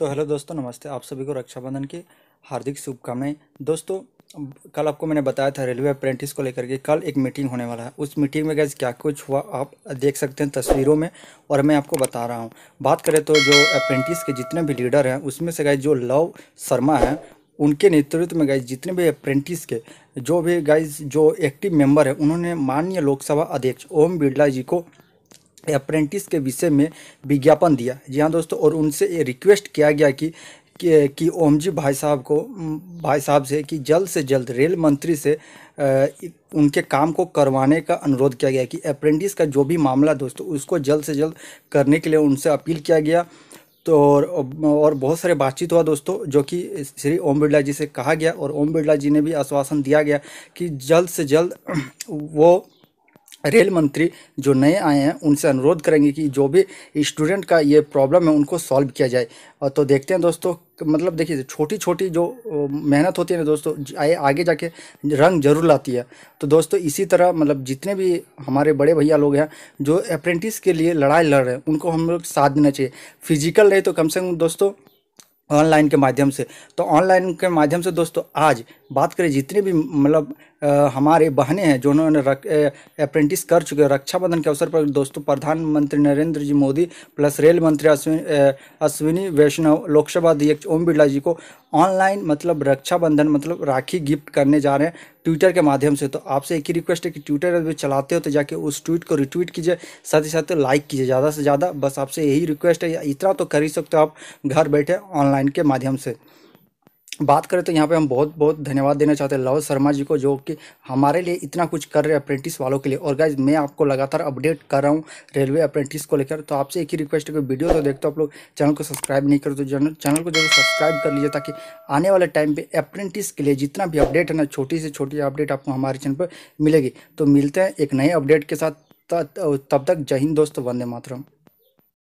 तो हेलो दोस्तों नमस्ते आप सभी को रक्षाबंधन की हार्दिक शुभकामनाएं दोस्तों कल आपको मैंने बताया था रेलवे अप्रेंटिस को लेकर के कल एक मीटिंग होने वाला है उस मीटिंग में गैस क्या कुछ हुआ आप देख सकते हैं तस्वीरों में और मैं आपको बता रहा हूँ बात करें तो जो अप्रेंटिस के जितने भी लीडर हैं उसमें से गए जो लव शर्मा हैं उनके नेतृत्व में गए जितने भी अप्रेंटिस के जो भी गाइज जो एक्टिव मेंबर है उन्होंने माननीय लोकसभा अध्यक्ष ओम बिरला जी को अप्रेंटिस के विषय में विज्ञापन दिया जी हाँ दोस्तों और उनसे ये रिक्वेस्ट किया गया कि कि जी भाई साहब को भाई साहब से कि जल्द से जल्द रेल मंत्री से उनके काम को करवाने का अनुरोध किया गया कि अप्रेंटिस का जो भी मामला दोस्तों उसको जल्द से जल्द करने के लिए उनसे अपील किया गया तो और और बहुत सारे बातचीत हुआ दोस्तों जो कि श्री ओम बिरला जी से कहा गया और ओम बिरला जी ने भी आश्वासन दिया गया कि जल्द से जल्द वो रेल मंत्री जो नए आए हैं उनसे अनुरोध करेंगे कि जो भी स्टूडेंट का ये प्रॉब्लम है उनको सॉल्व किया जाए तो देखते हैं दोस्तों मतलब देखिए छोटी छोटी जो मेहनत होती है ना दोस्तों आए आगे जाके रंग जरूर लाती है तो दोस्तों इसी तरह मतलब जितने भी हमारे बड़े भैया लोग हैं जो अप्रेंटिस के लिए लड़ाई लड़ रहे हैं उनको हम लोग साथ देना चाहिए फिजिकल रहे तो कम से कम दोस्तों ऑनलाइन के माध्यम से तो ऑनलाइन के माध्यम से दोस्तों आज बात करें जितने भी मतलब हमारे बहने हैं जो उन्होंने अप्रेंटिस कर चुके हैं रक्षाबंधन के अवसर पर दोस्तों प्रधानमंत्री नरेंद्र जी मोदी प्लस रेल मंत्री अश्विनी अश्विनी वैष्णव लोकसभा अध्यक्ष ओम बिरला जी को ऑनलाइन मतलब रक्षाबंधन मतलब राखी गिफ्ट करने जा रहे हैं ट्विटर के माध्यम से तो आपसे एक ही रिक्वेस्ट है कि ट्विटर अभी चलाते हो तो जाके उस ट्वीट को रिट्वीट कीजिए साथ ही साथ लाइक कीजिए ज़्यादा से ज़्यादा बस आपसे यही रिक्वेस्ट है इतना तो कर ही सकते हो आप घर बैठे ऑनलाइन के माध्यम से बात करें तो यहाँ पे हम बहुत बहुत धन्यवाद देना चाहते हैं लव शर्मा जी को जो कि हमारे लिए इतना कुछ कर रहे हैं अप्रेंटिस वालों के लिए और गाइज मैं आपको लगातार अपडेट कर रहा हूँ रेलवे अप्रेंटिस को लेकर तो आपसे एक ही रिक्वेस्ट है कि वीडियो तो देखते हो आप लोग चैनल को सब्सक्राइब नहीं करो तो चैनल चैनल को जरूर सब्सक्राइब कर लीजिए ताकि आने वाले टाइम पर अप्रेंटिस के लिए जितना भी अपडेट है ना छोटी से छोटी अपडेट आपको हमारे चैनल पर मिलेगी तो मिलते हैं एक नए अपडेट के साथ तब तक जय हिंद दोस्त वंदे मातरम